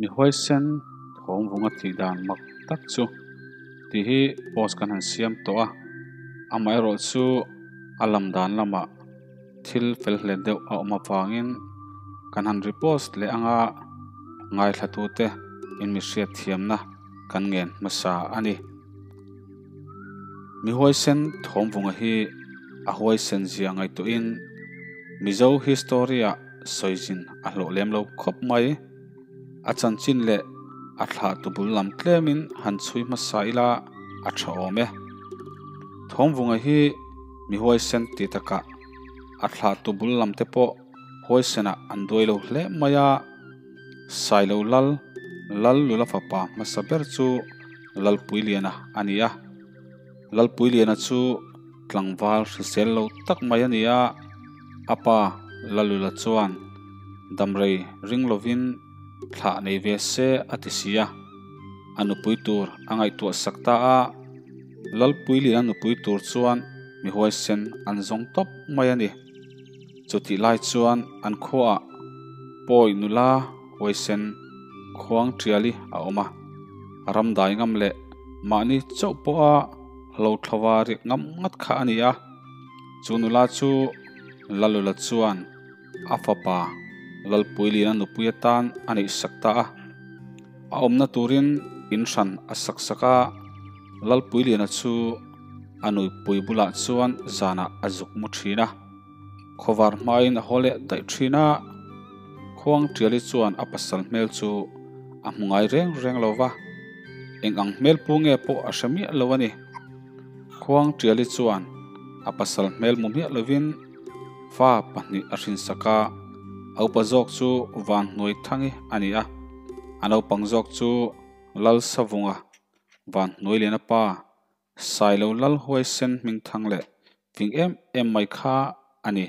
mi hoi sen thong vunga thi dan mak tak chu ti hi post kan han siam to a amai ro chu alam dan lama ah. thil fel hle deu a ma pangin kan han repost le anga ngai thatu te in mi hriat thiam na kan ngen masa ani mi hoi sen thom vunga hi a hoi sen zia ngai to in mi zo historia ah, soizin a lo lem lo khop mai a chan chin le a thla tu bul lam tlemin han chui ma saila a tha ome thom vunga hi mi hoi sen ti taka a thla tu bul lam te po hoi sena an doi lo hle maya sai lo lal lal lula fa pa ma saber chu lal pui liana ania lal pui liana chu tlangwal risel lo tak mai ania apa lalula chuan damrei ringlovin thả thla về xe, se ati sia anu pui tur angai tu sakta a lal pui li anh pui tur chuan mi hoi sen an zong top mai ani chuti lai chuan an kho a poi nula hoi sen khuang triali a oma ram dai ngam le ma ni chau po a lo thawa ri ngam ngat kha ani a chu nula chu lalula chuan afapa lalpui lina nupui tan ani sakta ah. a a omna turin inran a saksaka lalpui lina chu anui pui bula chuan zana azuk mu thina khovar main a hole dai thina khuang tiali chuan a pasal mel chu a mungai reng reng lova engang mel punge po asami lowani khuang tiali chuan a pasal mel mu mi lovin fa pahni a saka chú Aupazok chu wang noi anh ania anau pangzok chú lal à savunga wang noi lena pa lâu lal hoi sen mình ming thangle vinh em em mai anh ani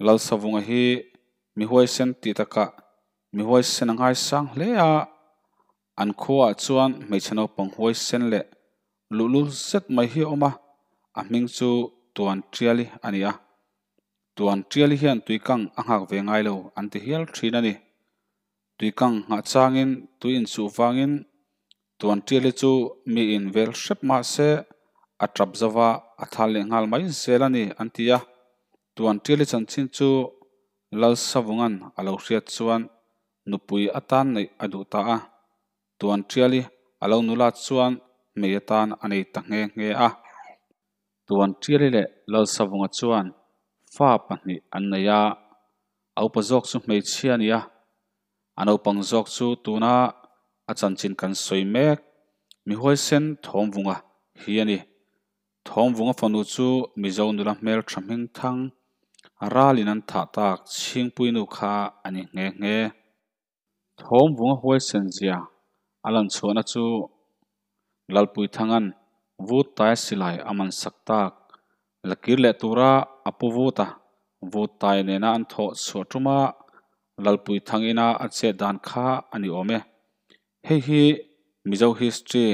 lal savunga hi mi hoi sen ti taka mi hoi sen ngai sang le a an khoa chuan mai chano pang hoi sen le lulu set mai hi oma a ming chu tuan triali ania tuan tiali hian tuikang angak ve ngai lo an ti hial thin ani tuikang nga changin tuin chu wangin tuan tiali chu mi in vel shrep ma se a trap zawa a thal le ngal mai selani an tia tuan tiali chan chin chu lal savungan alo riat chuan nupui atan nei adu ta a tuan tiali alo nula chuan me atan anei ta nge nge a tuan tiali le lal savunga chuan fa pahnih an nei a aupa zawk chu hmeichhia ni a an opang zawk chu tuna a chanchin kan sawi mek mihoi sen thawm vunga à, hi ani thawm vunga fanu chu mizo nula hmel ṭhamhing thang ralin an thah tak chhingpui nu kha ani nge nge thawm vunga huai sen zia alan chuan a chu lalpui thangan vut tai silai aman sak tak lakir le tura apu vota vot tai ne na an tho so tuma lalpui thangina ache dan kha ani ome he hi mizo history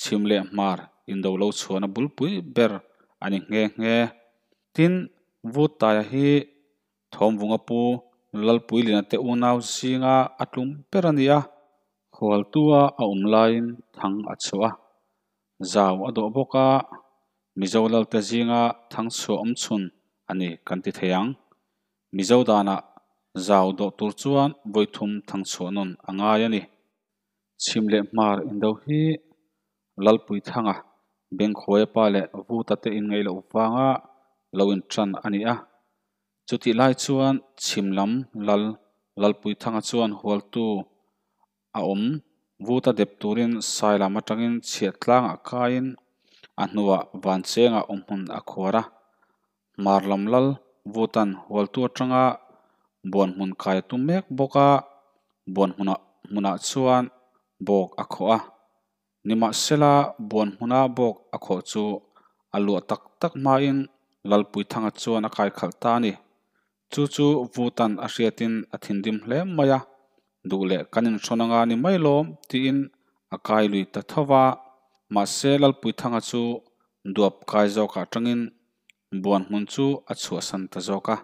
chimle mar indo lo chona bulpui ber ani nghe nghe, tin vot tai hi thom vunga pu lalpui lina te unaw singa atlum perania khol tua a umlain thang achuwa zaw ado boka mizo lo ta zinga thang chu om chun ani kan ti theyang mizo dana zau do tur chuan voithum thang chu non anga yani chimle mar indo hi lalpui thanga beng khoi pa le vu ta te in ngei lo upanga lo in tran ani a chuti lai chuan chimlam lal lalpui thanga chuan hol tu a om vu ta dep turin saila matangin chiat tlang a kain anuwa vanche nga umhun akhora marlamlal votan voltu atanga bon hun kai tum mek boka bon huna muna chuan bok akhoa nima sela bon huna bok akho chu alu tak tak ma in lal pui thanga chuan akai khal ta ni chu chu vutan ahriatin athin dim hle maya dule kanin thonanga ni mailom mà se lal pui thang chu duap kai zo ka tangin buan hmun chu a chua san ta zo ka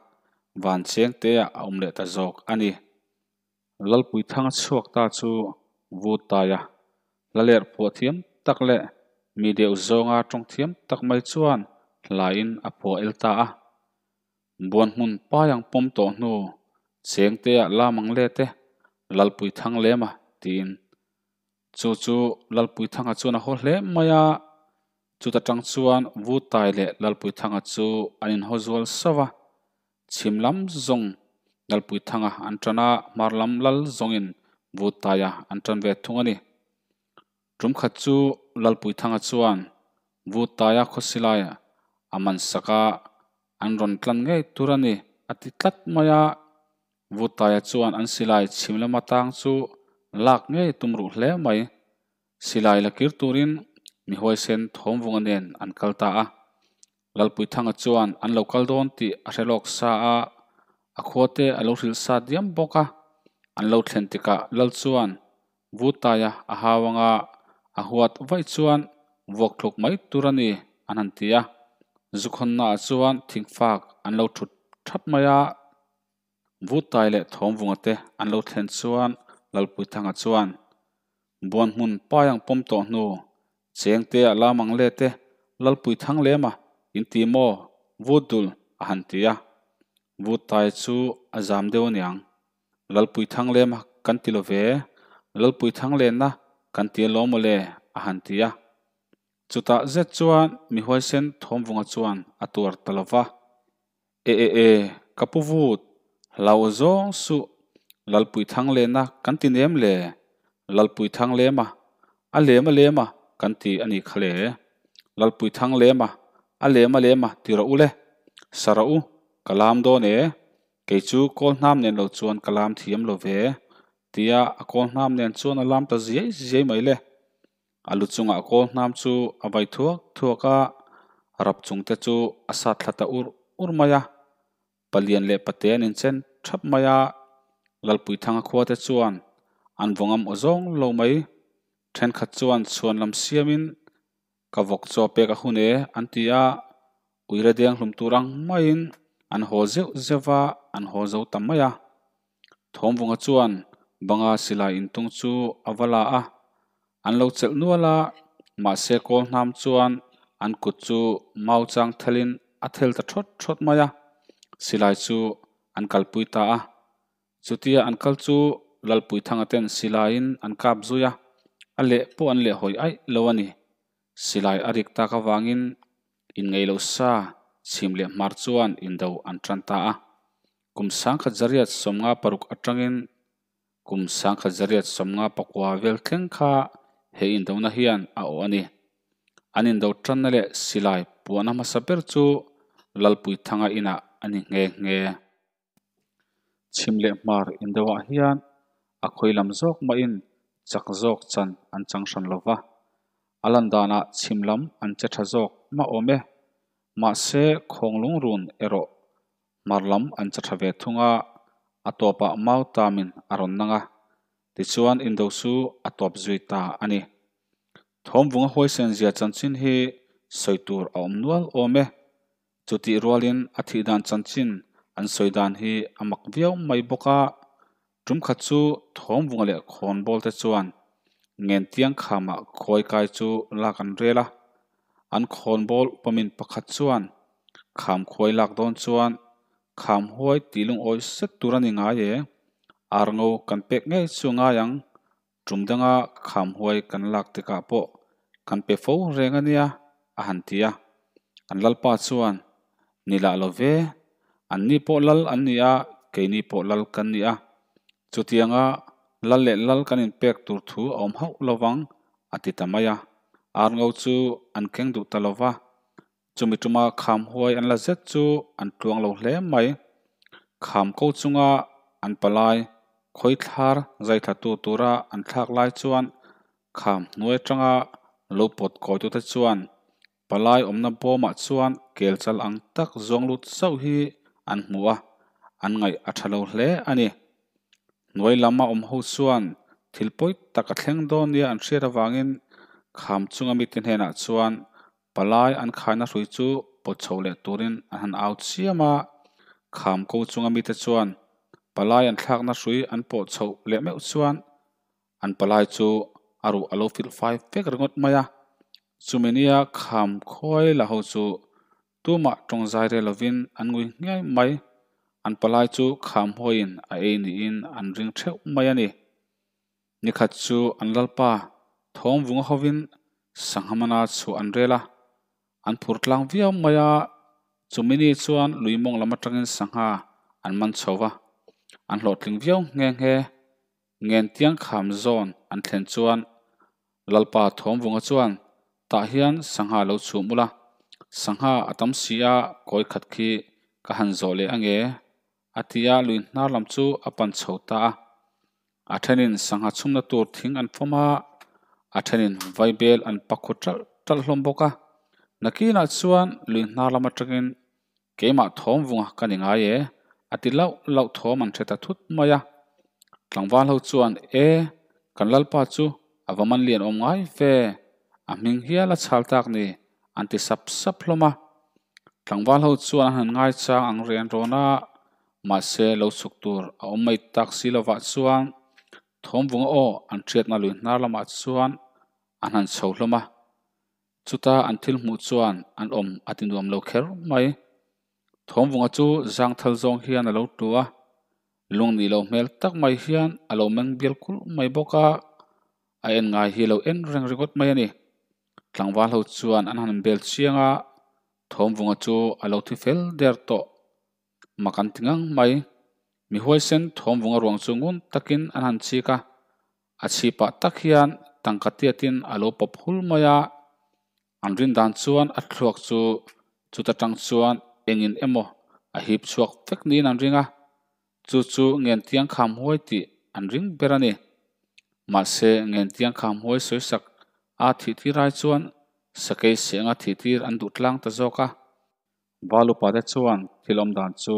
van cheng te a um le ta zok ani lal pui thanga chuak ta chu vu ta ya laler pho thiam tak le mi deuh zonga tong thiam tak mai chuan lain a pho el ta a buan hmun pa yang pom to nu cheng te a lamang le te lalpui thang lema tin chu chu lalpui thanga chu na ho hle maya chu ta tang chuan vu tai le lalpui thanga chu anin ho zual sawa chimlam zong lalpui thanga antana marlam lal zongin vu taya antan ve thungani trum khat chu lalpui thanga chuan vu taya khosilaya aman saka anron tlan nge turani ati tlat maya vu taya chuan an silai chimla matang chu lak nge tumru hle mai silai la kir turin mi hoi sen thom vungan en an kalta a lalpui thanga chuan an lokal don ti a relok sa a a khote a lo ril sa diam boka an lo thlen tika lal chuan vutaya a hawanga a huat vai chuan vok thluk mai turani anh han tia zukhon na chuan thingfak an lo thut thap maya vutai le thom vungate an lo thlen anh lalpui thanga chuan bon hmun payang pom to nu cheng te lamang le te lalpui thang lema in ti mo vudul a han tia vut tai chu azam deuh niang lalpui thang lema kan ti lo ve lalpui thang le na kan ti lo mo le a han tia chuta zet chuan mi hoi sen thom vunga chuan atur talawa e e e kapu vut lau zong su lalpui thang le na kan tin em le lalpui thang le ma a le ma le ma kan ti ani khale lalpui thang le ma a le ma le ma ti ra u le sara u kalam do ne ke chu kol nam nen lo chuan kalam thiam lo ve tia a kol nam nen chuan a lam ta zai zai mai le alu chunga a kol nam chu a vai thuak thuaka rap chung te chu asa thlata ur ur maya palian le paten in chen thap maya lalpui thanga khua te chuan an vongam ozong lo mai then khat chuan chuan lam siamin ka vok chaw pe ka hune an tia uira deng hlum turang main an ho zeu zewa an ho zo tamaya thom vunga chuan banga sila in tung chu awala a an lo chel nuala ma se ko nam chuan an kut chu mau chang thalin athel ta thot thot maya silai chu an kalpui ta à chutia an kal chu lal pui thang aten silain an kap zuya ale po an le hoi ai lowani silai arik ta ka wangin in ngei lo sa chim le mar chuan in do an tran ta a kum sang kha zariat somnga paruk atangin kum sang kha zariat somnga pakwa vel kheng kha he in do na hian a o ani anin do tran le silai puana ma saper chu lalpui thanga ina ani nge nge chim le mar indawa hiyan akhoi lam zhok ma in chak zhok chan an changshanloka alandaana chim lam an chatha zhok ma omeh ma se khonglong roon ero mar lam an chatha vethu nga atwa pa amaaw taamin aron na nga dhichwaan indaw su atwa bzuita ani. Thoom vunga khoi san ziya chanchin hi soitur aum nual omeh chuti irwa liin ati idaan an soidan hi amak viau mai boka tum kha chu thom vung le khon bol te chuan ngen tiang khama khoi kai chu lak an rela an khon bol pamin pakhat chuan kham khoi lak don chuan kham hoi tilung oi set turani nga ye arngo kan pek nge chunga yang tumdanga kham hoi kan lak te ka po kan pe fo rengania a hantia an lalpa chuan nila love an ni po lal an ni a ke ni po lal kan ni a chutianga lal le lal kan in pek tur thu om hau lowang ati tamaya ar ngau chu an keng du talova chumi tuma kham huai an la zet chu an tuang lo hle mai kham ko chunga an palai khoi thar zai tha tu tura an thak lai chuan kham nuai tanga lo pot ko tu ta chuan palai omna boma chuan kelchal ang tak zonglut sau hi an hmu a an ngaih a ṭhalo hle ani noi lama awm ho chuan thilpoi tak a thleng dawn nia an hriat avangin kham chunga mi tin henah chuan palai an khaina hrui chu pochho le turin an han out siama kham ko chunga mi te chuan palai an thlakna hrui an pochho le meu chuan an palai chu aru alo fil fai pek rengot maya chumenia kham khoi la ho chu tu ma trong zai re lovin an ngui ngai mai an palai chu kham hoin a e ni in an ring theu mai ani ni khat chu an lalpa thom vung hovin sanghamana chu an rela an phurtlang via maya chumini chuan luimong lama tangin sangha an man chowa an hlotling vio nge nge ngen tiang kham zon an thlen chuan lalpa thom vunga chuan ta hian sangha lo chu mula sangha atam sia koi khat khi ka han zo le ange atia luin na lam chu apan chhota a thenin sangha chumna tur thing an phoma a thenin bible an pakhotal tal hlom boka nakina chuan luin na lama tangin keima thom vunga kaninga ye ati lau lau thom an theta thut maya tlangwa lo chuan e kanlalpa chu avaman lian om ngai ve a ming hiala chhal tak ni an ti sap sap hlawma tlangwal ho chuan han ngai chang ang rian rona ma se lo suk tur a awm mai tak silawa chuan thom vung o an thiat na lui hnar lama chuan an han chho hlawma chuta an thil hmu chuan an om atin duam lo kher mai thom vunga chu zang thal zong hian a lo tua lung ni lo mel tak mai hian a lo meng bial kul mai boka a en ngai hi lo en reng ringot mai ani tlangwal ho chuan an han bel chianga thawm vunga chu a lo thi fel der to makan tingang mai mi hoi sen thawm vunga ruang chu ngun takin an han chi ka a chi pa tak hian tangkatia tin alo lo pop hul maya an rin dan chuan a thluak chu chuta tang chuan engin emo a hip chuak fek ni an ringa chu chu ngen tiang kham hoi ti an ring berani ma se ngen tiang kham hoi soi sak a thi thi rai chuan sakei senga thi tir an du lang ta zoka balu pa da chuan thilom dan chu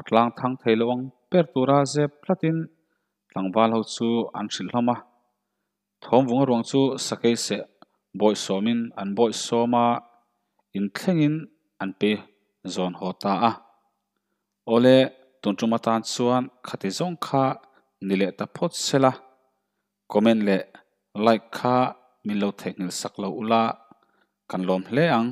atlang thang theilawang per tura ze platin tlangwal ho chu an thil hlama thom wung ruang chu sakei se boy somin an boy soma in thlengin an pe zon hota a ole tunchuma tan chuan khati zong kha nile ta phot sela comment le like kha มิลเทคนิคสักลาอุลากันลมเลียง